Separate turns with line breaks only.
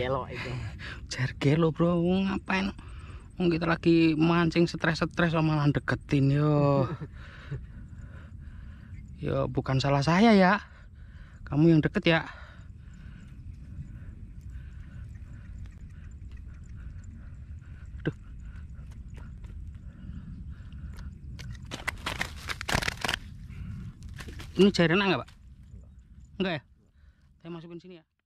gelo itu
jar gelo bro ngapain Wong kita lagi mancing stres-stres sama -stres, deketin yo. yo bukan salah saya ya. Kamu yang deket ya.
Ini jaringan enggak, Pak?
enggak ya
saya masukin sini ya